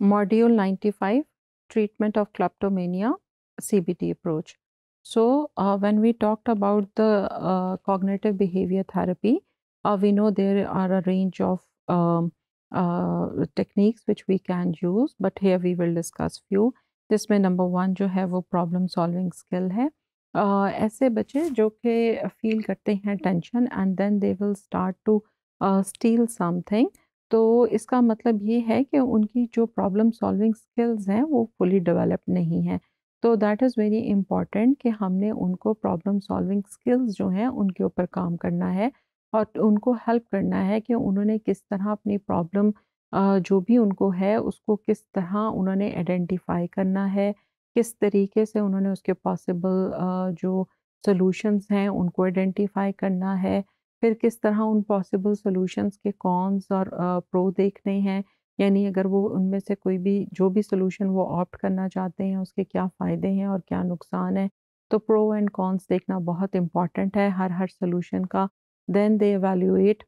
Module 95 Treatment of Kleptomania CBT Approach. So, uh, when we talked about the uh, cognitive behavior therapy, uh, we know there are a range of um, techniques which we can use, but here we will discuss few. This may number one, jo hai wo problem solving skill hai. Uh, aise bache jo ke feel karte hain tension and then they will start to steal something. तो इसका मतलब ये है कि उनकी जो problem solving skills हैं वो फुली डेवलप नहीं हैं तो दैट इज़ वेरी इम्पॉर्टेंट कि हमने उनको प्रॉब्लम सॉल्विंग स्किल्स जो हैं उनके ऊपर काम करना है और उनको हेल्प करना है कि उन्होंने किस तरह अपनी प्रॉब्लम जो भी उनको है उसको किस तरह उन्होंने आइडेंटिफाई करना है किस तरीके से उन्होंने उसके पॉसिबल जो सॉल्यूशंस हैं उनको आइडेंटिफाई करना है फिर किस तरह उन पॉसिबल सॉल्यूशंस के कॉन्स और प्रो देखने हैं यानी अगर वो उनमें से कोई भी जो भी सोल्यूशन वो ऑप्ट करना चाहते हैं उसके क्या फ़ायदे हैं और क्या नुकसान है तो प्रो एंड कॉन्स देखना बहुत इम्पॉर्टेंट है हर हर सोल्यूशन का then they evaluate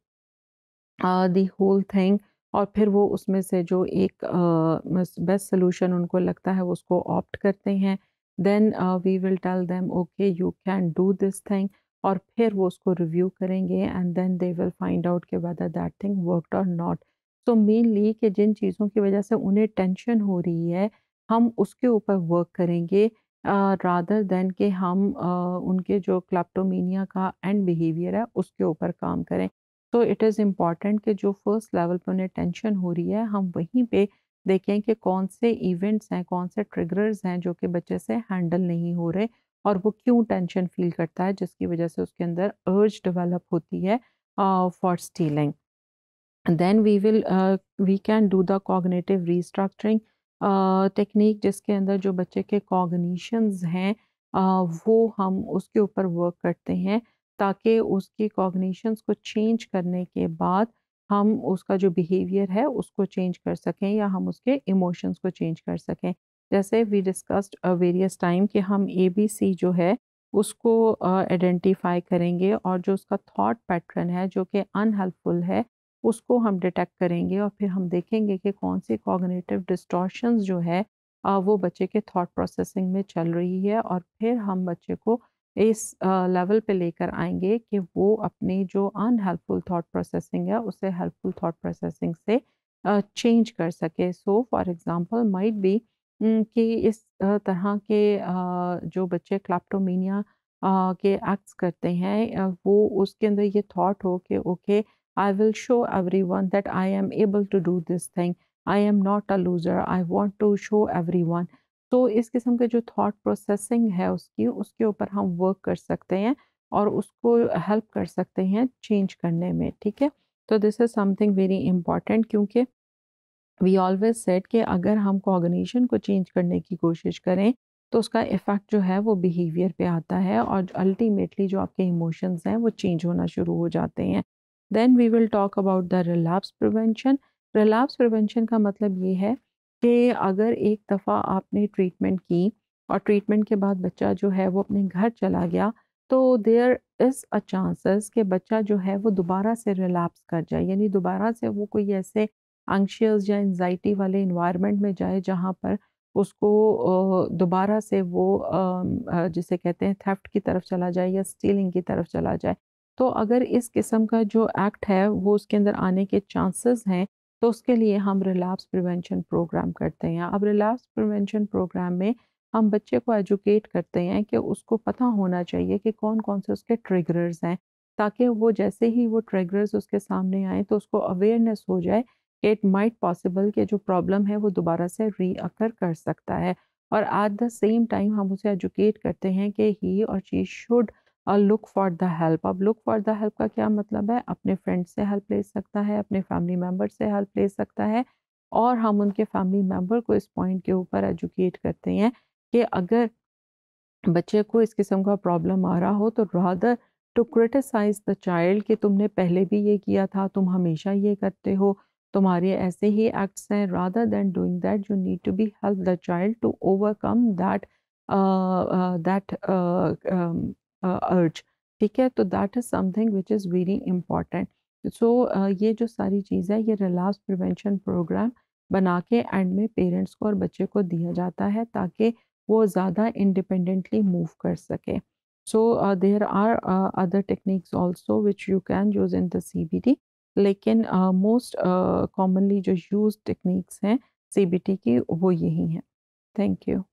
the whole thing और फिर वो उसमें से जो एक बेस्ट सोल्यूशन उनको लगता है वो उसको ऑप्ट करते हैं then we will tell them okay you can do this thing और फिर वो उसको रिव्यू करेंगे and then they will find out के whether that thing worked or not so mainly कि जिन चीज़ों की वजह से उन्हें टेंशन हो रही है हम उसके ऊपर वर्क करेंगे रादर देन के हम uh, उनके जो क्लाप्टोमीनिया का एंड बिहेवियर है उसके ऊपर काम करें तो इट इज़ इम्पॉर्टेंट कि जो फर्स्ट लेवल पर उन्हें टेंशन हो रही है हम वहीं पे देखें कि कौन से इवेंट्स हैं कौन से ट्रिगर्स हैं जो कि बच्चे से हैंडल नहीं हो रहे और वो क्यों टेंशन फील करता है जिसकी वजह से उसके अंदर अर्ज डेवलप होती है for stealing then we will we can do the cognitive restructuring technique जिसके अंदर जो बच्चे के कॉग्निशंस हैं uh, वो हम उसके ऊपर वर्क करते हैं ताकि उसकी कॉग्निशंस को चेंज करने के बाद हम उसका जो बिहेवियर है उसको चेंज कर सकें या हम उसके इमोशंस को चेंज कर सकें जैसे वी डिस्कस्ड वेरियस टाइम कि हम ए बी सी जो है उसको आइडेंटिफाई uh, करेंगे और जो उसका थॉट पैटर्न है जो कि अनहेल्पफुल है उसको हम डिटेक्ट करेंगे और फिर हम देखेंगे कि कौन सी कॉग्निटिव डिस्टॉर्शंस जो है uh, वो बच्चे के थॉट प्रोसेसिंग में चल रही है और फिर हम बच्चे को इस लेवल uh, पे लेकर आएंगे कि वो अपनी जो अनहेल्पफुल थॉट प्रोसेसिंग है उसे हेल्पफुल थॉट प्रोसेसिंग से चेंज कर सके so for example might be कि इस तरह के जो बच्चे क्लाप्टोमिया के एक्ट्स करते हैं वो उसके अंदर ये थॉट हो कि okay I will show everyone that I am able to do this thing I am not a loser I want to show everyone तो इस किस्म के जो थॉट प्रोसेसिंग है उसकी उसके ऊपर हम वर्क कर सकते हैं और उसको हेल्प कर सकते हैं चेंज करने में ठीक है तो this is something very important क्योंकि वी ऑलवेज सेट कि अगर हम कॉगनीशन को चेंज करने की कोशिश करें तो उसका इफ़ेक्ट जो है वो बिहेवियर पे आता है और अल्टीमेटली जो आपके इमोशंस हैं वो चेंज होना शुरू हो जाते हैं then we will talk about the relapse prevention relapse prevention का मतलब ये है कि अगर एक दफ़ा आपने ट्रीटमेंट की और ट्रीटमेंट के बाद बच्चा जो है वो अपने घर चला गया तो देयर इज़ अ चांसेस कि बच्चा जो है वो दोबारा से रिलैप्स कर जाए यानी दोबारा से वो कोई ऐसे आंशियस या एनजाइटी वाले इन्वायरमेंट में जाए जहाँ पर उसको दोबारा से वो जिसे कहते हैं थेफ्ट की तरफ चला जाए या स्टीलिंग की तरफ चला जाए तो अगर इस किस्म का जो एक्ट है वो उसके अंदर आने के चांसेस हैं तो उसके लिए हम रिलैप्स प्रिवेंशन प्रोग्राम करते हैं अब रिलैप्स प्रिवेंशन प्रोग्राम में हम बच्चे को एजुकेट करते हैं कि उसको पता होना चाहिए कि कौन कौन से उसके ट्रिगरर्स हैं ताकि वो जैसे ही वो ट्रिगरर्स उसके सामने आए तो उसको अवेयरनेस हो जाए इट माइट पॉसिबल कि जो प्रॉब्लम है वो दोबारा से रीअकर कर सकता है और एट द सेम टाइम हम उसे एजुकेट करते हैं कि ही और she should look for the help अब लुक फॉर द हेल्प का क्या मतलब है अपने फ्रेंड से हेल्प ले सकता है अपने फैमिली मेम्बर से हेल्प ले सकता है और हम उनके फैमिली मेम्बर को इस पॉइंट के ऊपर एजुकेट करते हैं कि अगर बच्चे को इस किस्म का प्रॉब्लम आ रहा हो तो rather to criticize the child कि तुमने पहले भी ये किया था तुम हमेशा ये करते हो तुम्हारे ऐसे ही एक्ट्स हैं rather than doing that you need to be help the child to overcome that that urge ठीक है तो that is something which is very important so ये जो सारी चीज़ है ये रिलास प्रिवेंशन प्रोग्राम बना के एंड में पेरेंट्स को और बच्चे को दिया जाता है ताकि वो ज़्यादा इंडिपेंडेंटली मूव कर सके so there are other techniques also which you can use in the C B T लेकिन मोस्ट कॉमनली जो यूज टेक्निक्स हैं सी की वो यही हैं थैंक यू